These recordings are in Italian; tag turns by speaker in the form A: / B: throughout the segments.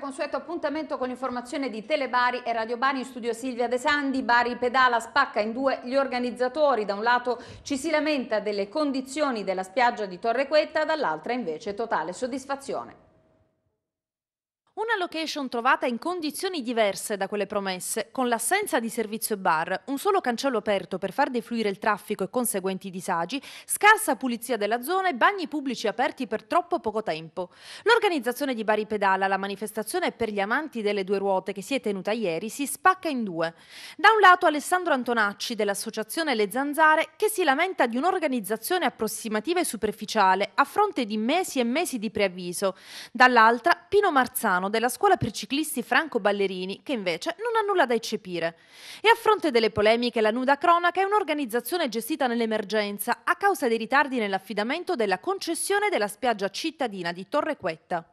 A: consueto appuntamento con l'informazione di Telebari e Radio Bari in studio Silvia De Sandi. Bari pedala, spacca in due gli organizzatori. Da un lato ci si lamenta delle condizioni della spiaggia di Torre Quetta, dall'altra invece totale soddisfazione.
B: Una location trovata in condizioni diverse da quelle promesse, con l'assenza di servizio bar, un solo cancello aperto per far defluire il traffico e conseguenti disagi, scarsa pulizia della zona e bagni pubblici aperti per troppo poco tempo. L'organizzazione di Bari Pedala, la manifestazione per gli amanti delle due ruote che si è tenuta ieri, si spacca in due. Da un lato Alessandro Antonacci dell'associazione Le Zanzare che si lamenta di un'organizzazione approssimativa e superficiale a fronte di mesi e mesi di preavviso. Dall'altra Pino Marzano Milano della scuola per ciclisti franco-ballerini, che invece non ha nulla da eccepire. E a fronte delle polemiche, la Nuda Cronaca è un'organizzazione gestita nell'emergenza a causa dei ritardi nell'affidamento della concessione della spiaggia cittadina di Torre Quetta.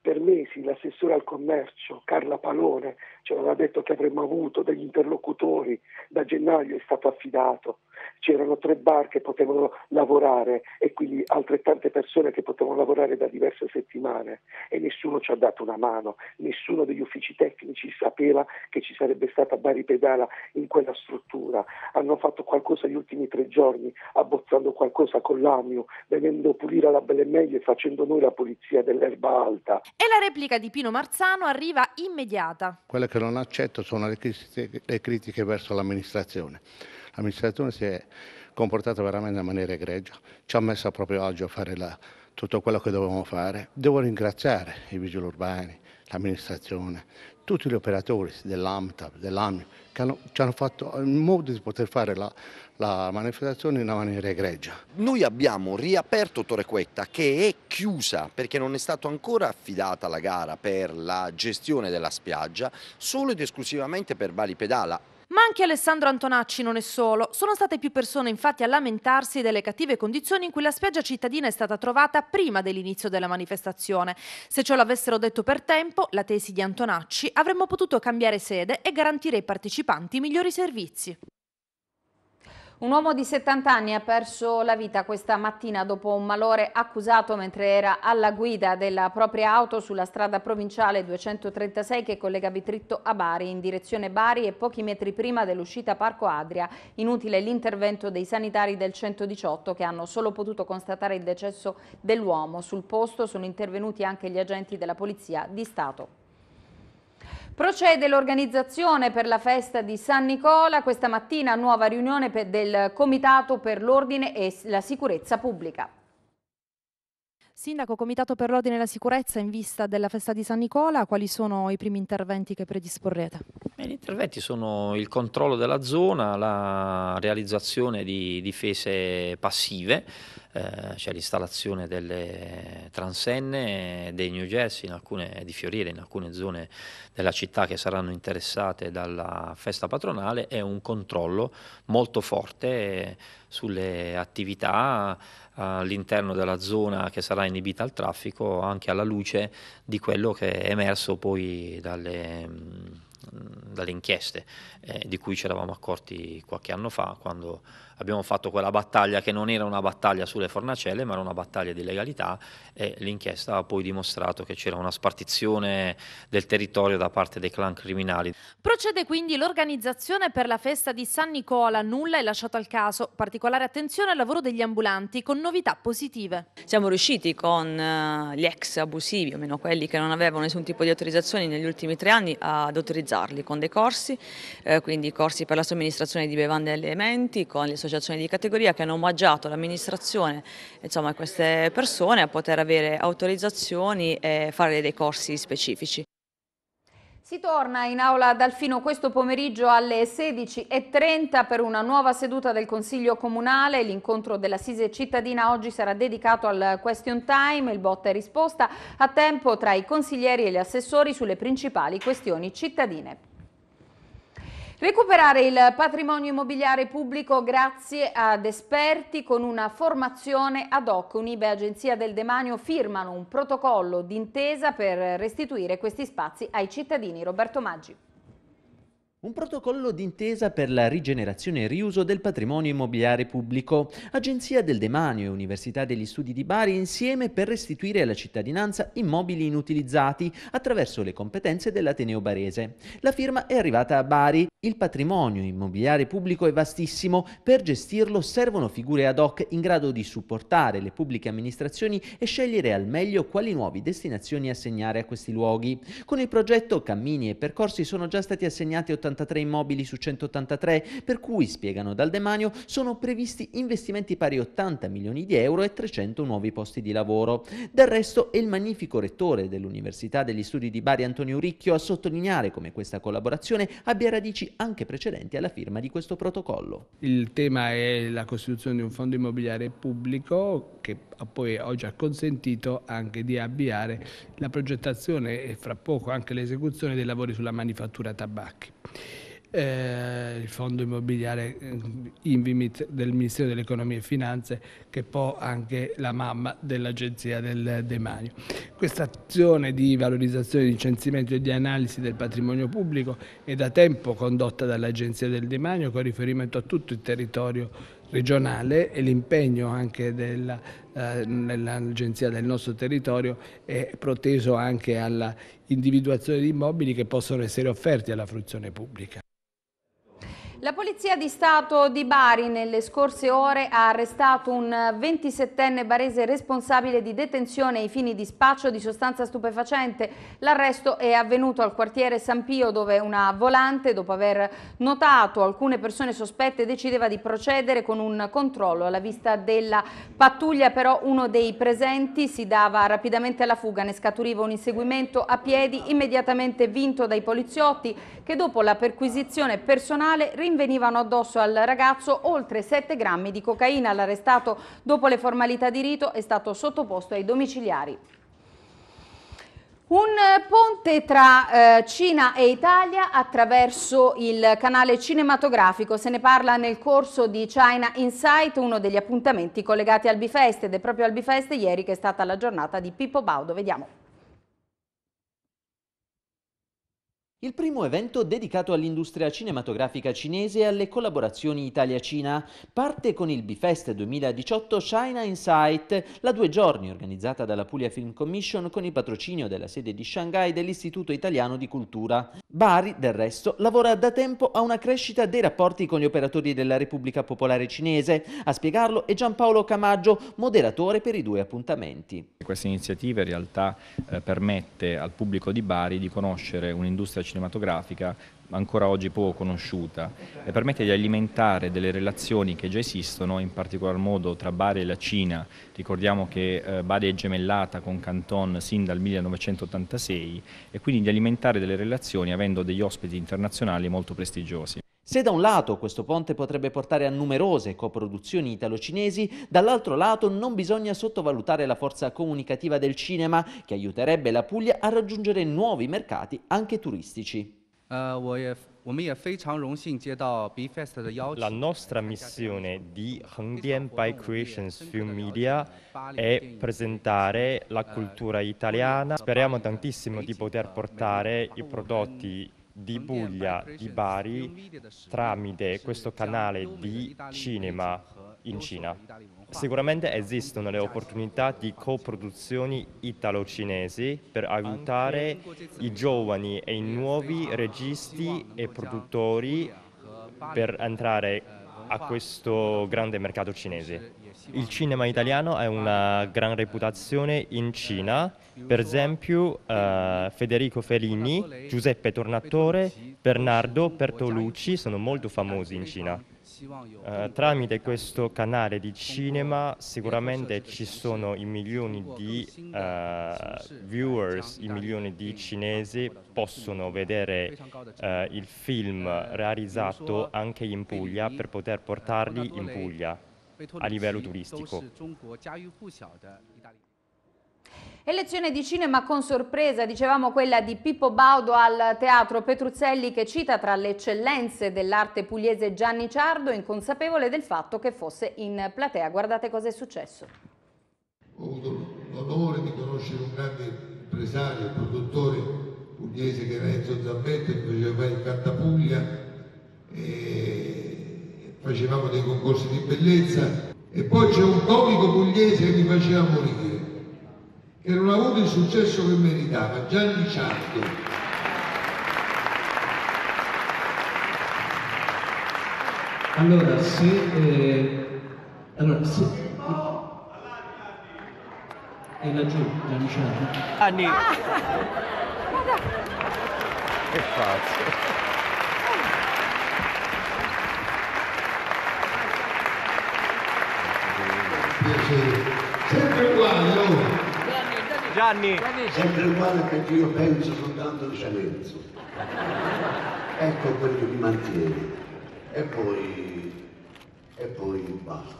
C: Per mesi l'assessore al commercio Carla Palone ci cioè, aveva detto che avremmo avuto degli interlocutori, da gennaio è stato affidato, c'erano tre bar che potevano lavorare e quindi altrettante persone che potevano lavorare da diverse settimane e nessuno ci ha dato una mano, nessuno degli uffici tecnici sapeva che ci sarebbe stata Bari Pedala in quella struttura, hanno fatto qualcosa gli ultimi tre giorni abbozzando qualcosa con l'AMIU, venendo a pulire la Bellemeglia e facendo noi la pulizia dell'erba alta.
B: E la replica di Pino Marzano arriva immediata.
C: Quella che non accetto sono le critiche, le critiche verso l'amministrazione. L'amministrazione si è comportata veramente in maniera egregia, ci ha messo proprio oggi a fare la, tutto quello che dovevamo fare. Devo ringraziare i vigili urbani, l'amministrazione, tutti gli operatori dell'AMTAP, dell'AMIO, che hanno, ci hanno fatto il modo di poter
D: fare la, la manifestazione in una maniera egregia. Noi abbiamo riaperto Torrequetta che è chiusa perché non è stata ancora affidata la gara per la gestione della spiaggia solo ed esclusivamente per Bali Pedala
B: ma anche Alessandro Antonacci non è solo. Sono state più persone infatti a lamentarsi delle cattive condizioni in cui la spiaggia cittadina è stata trovata prima dell'inizio della manifestazione. Se ce l'avessero detto per tempo, la tesi di Antonacci, avremmo potuto cambiare sede e garantire ai partecipanti migliori servizi.
A: Un uomo di 70 anni ha perso la vita questa mattina dopo un malore accusato mentre era alla guida della propria auto sulla strada provinciale 236 che collega Vitritto a Bari in direzione Bari e pochi metri prima dell'uscita Parco Adria. Inutile l'intervento dei sanitari del 118 che hanno solo potuto constatare il decesso dell'uomo. Sul posto sono intervenuti anche gli agenti della Polizia di Stato. Procede l'organizzazione per la festa di San Nicola, questa mattina nuova riunione del Comitato per l'Ordine e la Sicurezza Pubblica.
B: Sindaco, Comitato per l'Ordine e la Sicurezza in vista della festa di San Nicola, quali sono i primi interventi che predisporrete?
D: Gli interventi sono il controllo della zona, la realizzazione di difese passive, eh, cioè l'installazione delle transenne dei New Jersey in alcune, di fioriere in alcune zone della città che saranno interessate dalla festa patronale e un controllo molto forte sulle attività all'interno della zona che sarà inibita al traffico anche alla luce di quello che è emerso poi dalle dalle inchieste eh, di cui ci eravamo accorti qualche anno fa quando abbiamo fatto quella battaglia che non era una battaglia sulle fornacelle ma era una battaglia di legalità e l'inchiesta ha poi dimostrato che c'era una spartizione del territorio da parte dei clan criminali.
B: Procede quindi l'organizzazione per la festa di San Nicola, nulla è lasciato al caso, particolare attenzione al lavoro degli ambulanti con novità positive. Siamo riusciti con eh, gli ex abusivi, o meno quelli che non avevano nessun tipo di autorizzazione negli ultimi tre anni ad autorizzarli con dei corsi, eh, quindi corsi per la somministrazione di bevande e alimenti, con le associazioni associazioni di categoria che hanno omaggiato l'amministrazione insomma, queste persone a poter avere autorizzazioni e fare dei corsi specifici.
A: Si torna in aula d'Alfino questo pomeriggio alle 16.30 per una nuova seduta del Consiglio Comunale. L'incontro dell'Assise cittadina oggi sarà dedicato al question time, il botta e risposta a tempo tra i consiglieri e gli assessori sulle principali questioni cittadine. Recuperare il patrimonio immobiliare pubblico grazie ad esperti con una formazione ad hoc. Unibe e Agenzia del Demanio firmano un protocollo d'intesa per restituire questi spazi ai cittadini. Roberto Maggi.
D: Un protocollo d'intesa per la rigenerazione e riuso del patrimonio immobiliare pubblico. Agenzia del Demanio e Università degli Studi di Bari insieme per restituire alla cittadinanza immobili inutilizzati attraverso le competenze dell'Ateneo Barese. La firma è arrivata a Bari. Il patrimonio immobiliare pubblico è vastissimo. Per gestirlo servono figure ad hoc in grado di supportare le pubbliche amministrazioni e scegliere al meglio quali nuove destinazioni assegnare a questi luoghi. Con il progetto cammini e percorsi sono già stati assegnati 80 183 immobili su 183, per cui, spiegano dal demanio, sono previsti investimenti pari a 80 milioni di euro e 300 nuovi posti di lavoro. Del resto è il magnifico rettore dell'Università degli Studi di Bari Antonio Ricchio a sottolineare come questa collaborazione abbia radici anche precedenti alla firma di questo protocollo.
C: Il tema è la costituzione di un fondo immobiliare pubblico che poi oggi ha consentito anche di avviare la progettazione e fra poco anche l'esecuzione dei lavori sulla manifattura tabacchi. Eh, il fondo immobiliare eh, Invimit del Ministero dell'Economia e Finanze che può anche la mamma dell'Agenzia del Demanio. Questa azione di valorizzazione, di censimento e di analisi del patrimonio pubblico è da tempo condotta dall'Agenzia del Demanio con riferimento a tutto il territorio regionale e l'impegno anche dell'agenzia eh, del nostro territorio è proteso anche all'individuazione di immobili che possono essere offerti alla fruizione pubblica.
A: La Polizia di Stato di Bari nelle scorse ore ha arrestato un 27enne barese responsabile di detenzione ai fini di spaccio di sostanza stupefacente. L'arresto è avvenuto al quartiere San Pio dove una volante, dopo aver notato alcune persone sospette, decideva di procedere con un controllo. Alla vista della pattuglia però uno dei presenti si dava rapidamente alla fuga, ne scaturiva un inseguimento a piedi immediatamente vinto dai poliziotti che dopo la perquisizione personale rinvenivano addosso al ragazzo oltre 7 grammi di cocaina. L'arrestato dopo le formalità di rito è stato sottoposto ai domiciliari. Un ponte tra eh, Cina e Italia attraverso il canale cinematografico, se ne parla nel corso di China Insight, uno degli appuntamenti collegati al Bifest ed è proprio al Bifest ieri che è stata la giornata di Pippo Baudo, vediamo.
D: Il primo evento dedicato all'industria cinematografica cinese e alle collaborazioni Italia-Cina parte con il Bifest 2018 China Insight, la due giorni organizzata dalla Puglia Film Commission con il patrocinio della sede di Shanghai dell'Istituto Italiano di Cultura. Bari, del resto, lavora da tempo a una crescita dei rapporti con gli operatori della Repubblica Popolare Cinese. A spiegarlo è Giampaolo Camaggio, moderatore per i due appuntamenti.
E: Questa iniziativa in realtà eh, permette al pubblico di Bari di conoscere un'industria cinese cinematografica ancora oggi poco conosciuta e permette di alimentare delle relazioni che già esistono, in particolar modo tra Bari e la Cina. Ricordiamo che eh, Bari è gemellata con Canton sin dal 1986 e quindi di alimentare delle relazioni avendo degli ospiti internazionali molto prestigiosi. Se da un lato questo ponte potrebbe
D: portare a numerose coproduzioni italo-cinesi, dall'altro lato non bisogna sottovalutare la forza comunicativa del cinema che aiuterebbe la Puglia a raggiungere nuovi mercati anche turistici.
E: Uh, la nostra missione di Hengdian by Creations Film Media è presentare la cultura italiana. Speriamo tantissimo di poter portare i prodotti di Puglia, di Bari, tramite questo canale di cinema in Cina. Sicuramente esistono le opportunità di coproduzioni italo-cinesi per aiutare i giovani e i nuovi registi e produttori eh, per entrare eh, a questo grande mercato cinese il cinema italiano ha una gran reputazione in Cina, per esempio eh, Federico Fellini, Giuseppe Tornatore, Bernardo Bertolucci sono molto famosi in Cina. Eh, tramite questo canale di cinema sicuramente ci sono i milioni di eh, viewers, i milioni di cinesi possono vedere eh, il film realizzato anche in Puglia per poter portarli in Puglia a livello turistico.
A: Elezione di cinema con sorpresa, dicevamo quella di Pippo Baudo al Teatro Petruzzelli che cita tra le eccellenze dell'arte pugliese Gianni Ciardo, inconsapevole del fatto che fosse in platea. Guardate cosa è successo.
E: Ho avuto
C: l'onore di conoscere un grande impresario, produttore pugliese che era Enzo Zambetto, che faceva fare il Cantapuglia e facevamo dei concorsi di bellezza e poi c'è un comico pugliese che mi faceva morire, che non ha avuto il successo che meritava, Gianni Ciardo. Allora, se... Eh, allora, se... È laggiù, Gianni Ciardo. Anni. Ah, che faccio? sempre uguale allora.
E: Gianni. Sempre uguale
C: perché io penso soltanto di Cemenzo. Ecco quello che mi mantiene. E poi. E poi basta.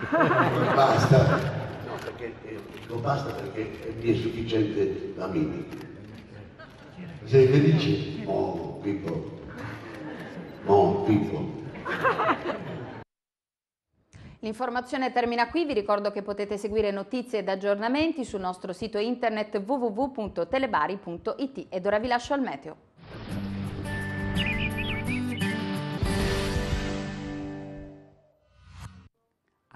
C: E basta. No, perché eh, dico basta perché mi è
E: sufficiente la mimica Sei felice?
C: mo Pippo. mo Pippo.
A: L'informazione termina qui, vi ricordo che potete seguire notizie ed aggiornamenti sul nostro sito internet www.telebari.it ed ora vi lascio al meteo.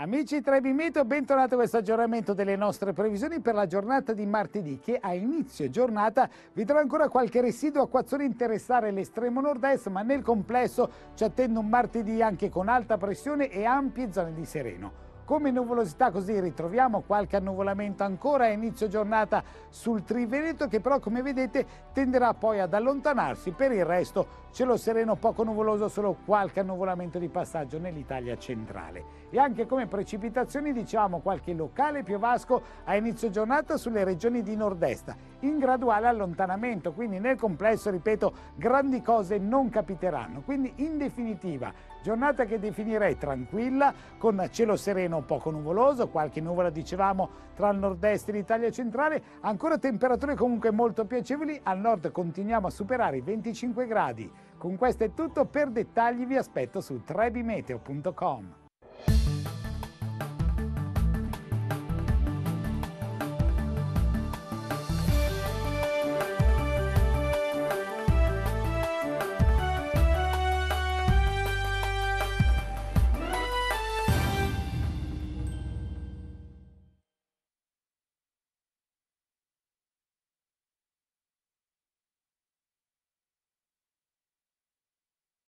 C: Amici Trebimeto, bentornati a questo aggiornamento delle nostre previsioni per la giornata di martedì che a inizio giornata vedrà ancora qualche residuo acquazzone interessare l'estremo nord-est ma nel complesso ci attende un martedì anche con alta pressione e ampie zone di sereno. Come nuvolosità così ritroviamo qualche annuvolamento ancora a inizio giornata sul Triveneto che però come vedete tenderà poi ad allontanarsi. Per il resto cielo sereno poco nuvoloso, solo qualche annuvolamento di passaggio nell'Italia centrale. E anche come precipitazioni diciamo qualche locale piovasco a inizio giornata sulle regioni di nord-est in graduale allontanamento, quindi nel complesso, ripeto, grandi cose non capiteranno. Quindi in definitiva Giornata che definirei tranquilla, con cielo sereno poco nuvoloso, qualche nuvola dicevamo tra il nord-est e l'Italia centrale, ancora temperature comunque molto piacevoli, al nord continuiamo a superare i 25 gradi. Con questo è tutto, per dettagli vi aspetto su trebimeteo.com.